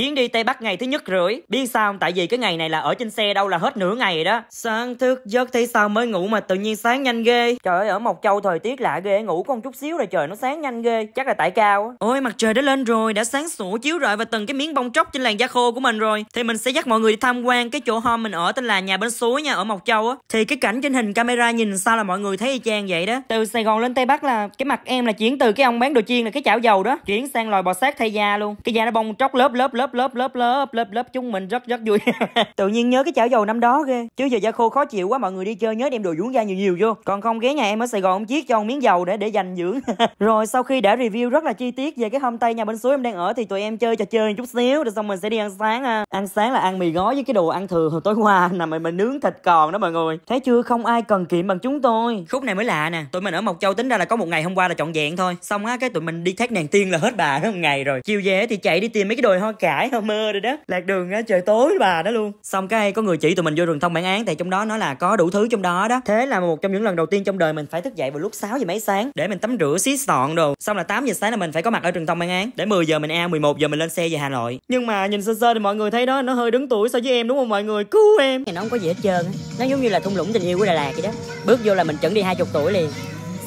Chuyến đi Tây Bắc ngày thứ nhất rưỡi. Biết sao Tại vì cái ngày này là ở trên xe đâu là hết nửa ngày đó. Sáng thức giấc thấy sao mới ngủ mà tự nhiên sáng nhanh ghê. Trời ơi, ở Mộc Châu thời tiết lạ ghê, ngủ con chút xíu rồi trời nó sáng nhanh ghê. Chắc là tại cao Ôi mặt trời đã lên rồi, đã sáng sủa chiếu rọi vào từng cái miếng bông tróc trên làn da khô của mình rồi. Thì mình sẽ dắt mọi người đi tham quan cái chỗ home mình ở tên là nhà bên suối nha, ở Mộc Châu á. Thì cái cảnh trên hình camera nhìn sao là mọi người thấy y chang vậy đó. Từ Sài Gòn lên Tây Bắc là cái mặt em là chuyển từ cái ông bán đồ chiên là cái chảo dầu đó, chuyển sang loài bò sát thay da luôn. Cái da nó bông tróc lớp lớp lớp lớp lớp lớp lớp lớp lớp chúng mình rất rất vui tự nhiên nhớ cái chảo dầu năm đó ghê chứ giờ da khô khó chịu quá mọi người đi chơi nhớ đem đồ dưỡng da nhiều nhiều vô còn không ghé nhà em ở sài gòn ông chiết cho một miếng dầu để để dành dưỡng rồi sau khi đã review rất là chi tiết về cái hôm homestay nhà bên suối em đang ở thì tụi em chơi trò chơi chút xíu rồi xong mình sẽ đi ăn sáng ha. À. ăn sáng là ăn mì gói với cái đồ ăn thừa hồi tối qua nằm mình mình nướng thịt còn đó mọi người thấy chưa không ai cần kiệm bằng chúng tôi khúc này mới lạ nè tụi mình ở mộc châu tính ra là có một ngày hôm qua là trọn vẹn thôi xong á cái tụi mình đi thác nàng tiên là hết bà hết một ngày rồi chiều về thì chạy đi tìm mấy cái đồi hoa cả nãy mơ rồi đó lạc đường á trời tối bà đó luôn xong cái có người chỉ tụi mình vô rừng thông bản án thì trong đó nó là có đủ thứ trong đó đó thế là một trong những lần đầu tiên trong đời mình phải thức dậy vào lúc 6 giờ mấy sáng để mình tắm rửa xí sọn đồ xong là 8 giờ sáng là mình phải có mặt ở rừng thông bản án để 10 giờ mình ao 11 giờ mình lên xe về hà nội nhưng mà nhìn sơ sơ thì mọi người thấy đó nó hơi đứng tuổi so với em đúng không mọi người cứu em thì nó không có gì hết trơn nó giống như là thung lũng tình yêu của đà lạt vậy đó bước vô là mình chuẩn đi hai chục tuổi liền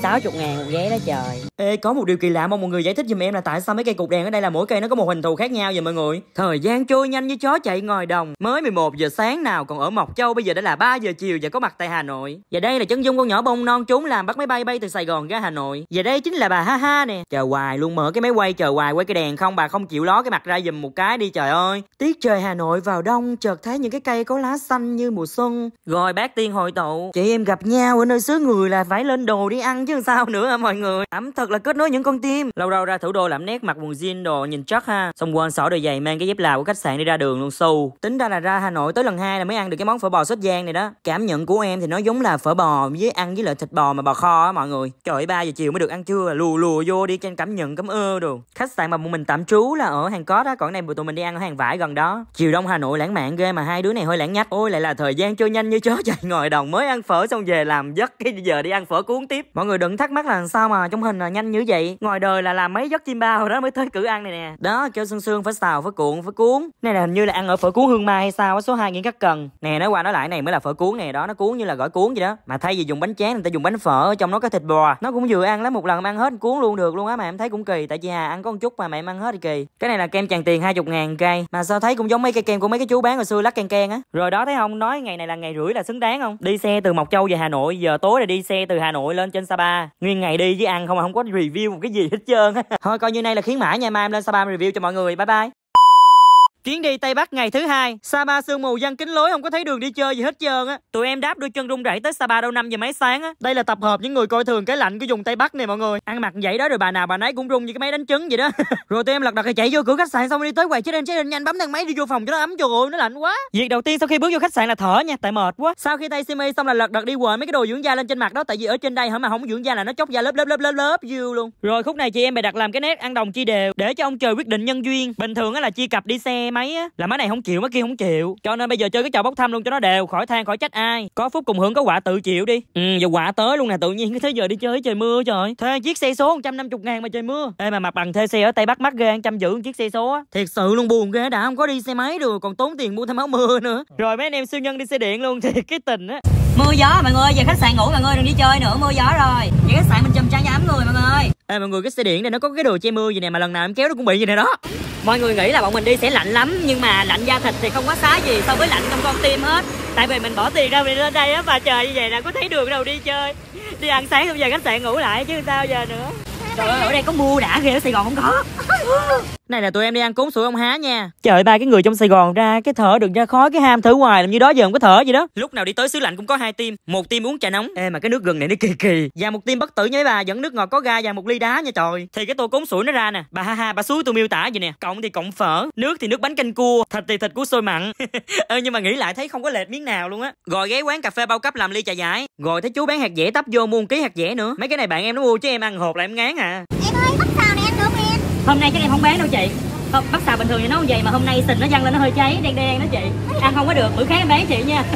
60 ngàn một vé đó trời Ê có một điều kỳ lạ mong mọi người giải thích giùm em là tại sao mấy cây cục đèn ở đây là mỗi cây nó có một hình thù khác nhau vậy mọi người Thời gian trôi nhanh như chó chạy ngoài đồng Mới 11 giờ sáng nào còn ở Mộc Châu bây giờ đã là 3 giờ chiều và có mặt tại Hà Nội Và đây là chân dung con nhỏ bông non trốn làm bắt máy bay bay từ Sài Gòn ra Hà Nội Và đây chính là bà ha ha nè Chờ hoài luôn mở cái máy quay chờ hoài quay cái đèn không bà không chịu ló cái mặt ra giùm một cái đi trời ơi Tiết trời Hà Nội vào đông chợt thấy những cái cây có lá xanh như mùa xuân Rồi bác tiên hội tụ Chị em gặp nhau ở nơi xứ người là phải lên đồ đi ăn chứ chứ sao nữa à mọi người ẩm thật là kết nối những con tim lâu lâu ra thủ đô làm nét mặc quần jean đồ nhìn chắc ha xong quên sỏ đôi giày mang cái dép lào của khách sạn đi ra đường luôn xu tính ra là ra hà nội tới lần hai là mới ăn được cái món phở bò sốt giang này đó cảm nhận của em thì nó giống là phở bò với ăn với lại thịt bò mà bò kho á mọi người trời ba giờ chiều mới được ăn trưa lù lù vô đi trên cảm nhận cảm ơn đồ khách sạn mà bọn mình tạm trú là ở hàng cót á còn này tụi mình đi ăn ở hàng vải gần đó chiều đông hà nội lãng mạn ghê mà hai đứa này hơi lãng nhách ôi lại là thời gian trôi nhanh như chó chạy ngồi đồng mới ăn phở xong về làm giấc cái giờ đi ăn phở cuốn tiếp mọi người đừng thắc mắc là sao mà trong hình là nhanh như vậy ngoài đời là làm mấy giấc chim bao rồi đó mới tới cử ăn này nè đó kêu xương xương phải xào phải cuộn phải cuốn này là hình như là ăn ở phở cuốn hương mai hay sao số 2 nguyễn các cần nè nói qua nói lại này mới là phở cuốn này đó nó cuốn như là gỏi cuốn vậy đó mà thay vì dùng bánh tráng người ta dùng bánh phở ở trong nó có thịt bò nó cũng vừa ăn lắm một lần ăn hết cuốn luôn được luôn á mà em thấy cũng kỳ tại chị hà ăn có một chút mà mẹ em ăn hết thì kỳ cái này là kem tràn tiền hai chục ngàn cây mà sao thấy cũng giống mấy cây kem của mấy cái chú bán hồi xưa lắc can can á rồi đó thấy không nói ngày này là ngày rưỡi là xứng đáng không đi xe từ mộc châu về hà nội giờ tối là đi xe từ hà nội lên trên sapa nguyên ngày đi với ăn không mà không có review một cái gì hết trơn thôi coi như này là khiến mãi nha mai em lên Sapa review cho mọi người bye bye Chuyến đi Tây Bắc ngày thứ hai, Sapa sương mù giăng kính lối không có thấy đường đi chơi gì hết trơn á. Tụi em đáp đôi chân run rẩy tới Sapa đâu 5 giờ mấy sáng á. Đây là tập hợp những người coi thường cái lạnh của vùng Tây Bắc này mọi người. Ăn mặc vậy đó rồi bà nào bà nấy cũng run như cái máy đánh trứng vậy đó. rồi tụi em lật đật chạy vô cửa khách sạn xong đi tới quầy check-in check-in nhanh bấm thang máy đi vô phòng cho nó ấm cho ơi nó lạnh quá. Việc đầu tiên sau khi bước vô khách sạn là thở nha, tại mệt quá. Sau khi tay simi xong là lật đật đi quờ mấy cái đồ dưỡng da lên trên mặt đó tại vì ở trên đây hả mà không dưỡng da là nó chóc da lớp lớp lớp lớp lớp luôn. Rồi khúc này chị em bày đặt làm cái nét ăn đồng chi đều để cho ông trời quyết định nhân duyên. Bình thường á là chia cặp đi xem máy á là máy này không chịu máy kia không chịu cho nên bây giờ chơi cái trò bốc thăm luôn cho nó đều khỏi than khỏi trách ai có phúc cùng hưởng có quả tự chịu đi ừ giờ quả tới luôn nè tự nhiên cái thế giờ đi chơi trời mưa trời thuê chiếc xe số 150 ngàn mà trời mưa ê mà mặt bằng thuê xe ở tây bắc mắc ghê chăm giữ chiếc xe số á thiệt sự luôn buồn ghê đã không có đi xe máy được còn tốn tiền mua thêm áo mưa nữa rồi mấy anh em siêu nhân đi xe điện luôn thì cái tình á mưa gió mọi người về khách sạn ngủ mọi người đừng đi chơi nữa mưa gió rồi về khách sạn mình chùm chăn Ê mọi người cái xe điện này nó có cái đồ che mưa gì nè mà lần nào em kéo nó cũng bị gì nè đó Mọi người nghĩ là bọn mình đi sẽ lạnh lắm nhưng mà lạnh da thịt thì không quá xá gì so với lạnh trong con tim hết Tại vì mình bỏ tiền ra mình lên đây á mà trời như vậy là có thấy đường đâu đi chơi Đi ăn sáng xong giờ khách sạn ngủ lại chứ sao giờ nữa Trời ơi ở đây có mua đã ghê ở Sài Gòn không có này là tụi em đi ăn cúng sủi ông há nha trời ba cái người trong sài gòn ra cái thở được ra khói cái ham thử hoài làm như đó giờ không có thở gì đó lúc nào đi tới xứ lạnh cũng có hai tim một tim uống trà nóng ê mà cái nước gừng này nó kỳ kỳ và một tim bất tử nhớ bà dẫn nước ngọt có ga và một ly đá nha trời thì cái tô cúng sủi nó ra nè bà ha ha bà suối tôi miêu tả vậy nè cộng thì cộng phở nước thì nước bánh canh cua thịt thì thịt của sôi mặn ơ nhưng mà nghĩ lại thấy không có lệch miếng nào luôn á rồi ghé quán cà phê bao cấp làm ly trà giải rồi thấy chú bán hạt dẻ tấp vô mua một ký hạt dẻ nữa mấy cái này bạn em nó mua chứ em ăn hộp là em ngán à em ơi, hôm nay chắc em không bán đâu chị không, bắp xà bình thường thì nó vậy mà hôm nay sình nó văng lên nó hơi cháy đen đen đó chị ăn không có được bữa khác em bán chị nha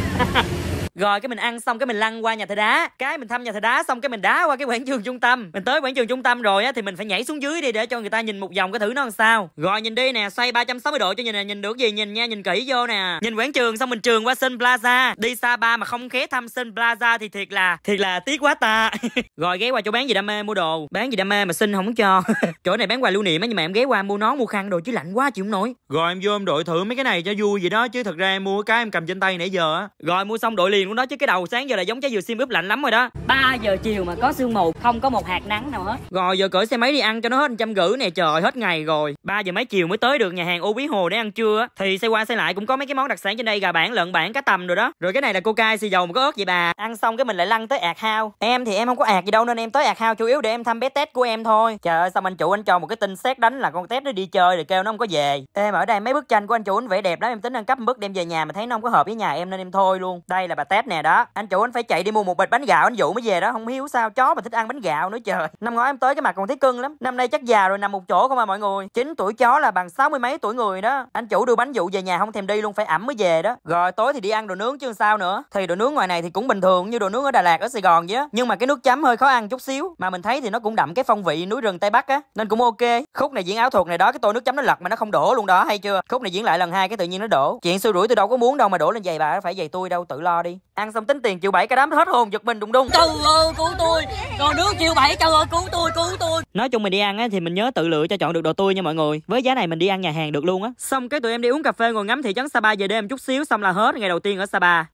rồi cái mình ăn xong cái mình lăn qua nhà thầy đá cái mình thăm nhà thầy đá xong cái mình đá qua cái quảng trường trung tâm mình tới quảng trường trung tâm rồi á thì mình phải nhảy xuống dưới đi để cho người ta nhìn một vòng cái thử nó làm sao rồi nhìn đi nè xoay 360 độ cho nhìn nè nhìn được gì nhìn nha nhìn kỹ vô nè nhìn quảng trường xong mình trường qua Sun Plaza đi Sapa mà không ghé thăm Sun Plaza thì thiệt là thiệt là tiếc quá ta rồi ghé qua chỗ bán gì đam mê mua đồ bán gì đam mê mà xin không cho chỗ này bán quà lưu niệm á nhưng mà em ghé qua mua nón mua khăn đồ chứ lạnh quá chịu không nổi rồi em vô em đội thử mấy cái này cho vui vậy đó chứ thật ra em mua cái em cầm trên tay nãy giờ á rồi mua xong đội liền của nó chứ cái đầu sáng giờ là giống trái dừa sim ướp lạnh lắm rồi đó 3 giờ chiều mà có sương mù không có một hạt nắng nào hết rồi giờ cởi xe máy đi ăn cho nó hết trăm rưỡi nè trời hết ngày rồi 3 giờ mấy chiều mới tới được nhà hàng ô bí hồ để ăn trưa thì xe qua xe lại cũng có mấy cái món đặc sản trên đây gà bản lợn bản cá tầm rồi đó rồi cái này là coca xì dầu mà có ớt vậy bà ăn xong cái mình lại lăn tới ạt hao em thì em không có ạt gì đâu nên em tới ạt hao chủ yếu để em thăm bé test của em thôi trời ơi xong anh chủ anh cho một cái tin xét đánh là con test nó đi chơi rồi kêu nó không có về em ở đây mấy bức tranh của anh chủ anh vẽ đẹp lắm em tính nâng cấp bức đem về nhà mà thấy nó không có hợp với nhà em nên em thôi luôn đây là bà test test nè đó anh chủ anh phải chạy đi mua một bịch bánh gạo anh dụ mới về đó không hiểu sao chó mà thích ăn bánh gạo nữa trời năm ngoái em tới cái mặt còn thấy cưng lắm năm nay chắc già rồi nằm một chỗ không à mọi người chín tuổi chó là bằng sáu mươi mấy tuổi người đó anh chủ đưa bánh dụ về nhà không thèm đi luôn phải ẩm mới về đó rồi tối thì đi ăn đồ nướng chứ sao nữa thì đồ nướng ngoài này thì cũng bình thường như đồ nướng ở đà lạt ở sài gòn vậy nhưng mà cái nước chấm hơi khó ăn chút xíu mà mình thấy thì nó cũng đậm cái phong vị núi rừng tây bắc á nên cũng ok khúc này diễn áo thuật này đó cái tô nước chấm nó lật mà nó không đổ luôn đó hay chưa khúc này diễn lại lần hai cái tự nhiên nó đổ chuyện xui rủi tôi đâu có muốn đâu mà đổ lên giày bà phải giày tôi đâu tự lo đi ăn xong tính tiền triệu bảy cả đám hết hồn giật mình đùng đùng trời ơi cứu tôi còn nước triệu bảy trời ơi cứu tôi cứu tôi nói chung mình đi ăn á thì mình nhớ tự lựa cho chọn được đồ tươi nha mọi người với giá này mình đi ăn nhà hàng được luôn á xong cái tụi em đi uống cà phê ngồi ngắm thị trấn sapa về đêm chút xíu xong là hết ngày đầu tiên ở sapa